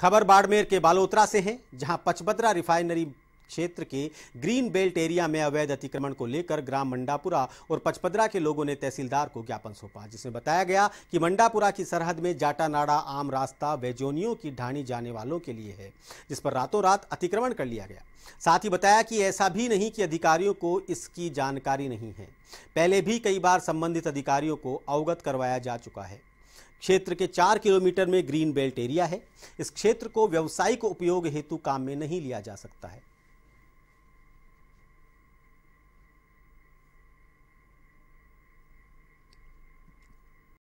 खबर बाड़मेर के बालोतरा से है जहां पचभद्रा रिफाइनरी क्षेत्र के ग्रीन बेल्ट एरिया में अवैध अतिक्रमण को लेकर ग्राम मंडापुरा और पचपदरा के लोगों ने तहसीलदार को ज्ञापन सौंपा जिसमें बताया गया कि मंडापुरा की सरहद में जाटानाड़ा आम रास्ता वेजोनियों की ढाणी जाने वालों के लिए है जिस पर रातों रात अतिक्रमण कर लिया गया साथ ही बताया कि ऐसा भी नहीं कि अधिकारियों को इसकी जानकारी नहीं है पहले भी कई बार संबंधित अधिकारियों को अवगत करवाया जा चुका है क्षेत्र के चार किलोमीटर में ग्रीन बेल्ट एरिया है इस क्षेत्र को व्यावसायिक उपयोग हेतु काम में नहीं लिया जा सकता है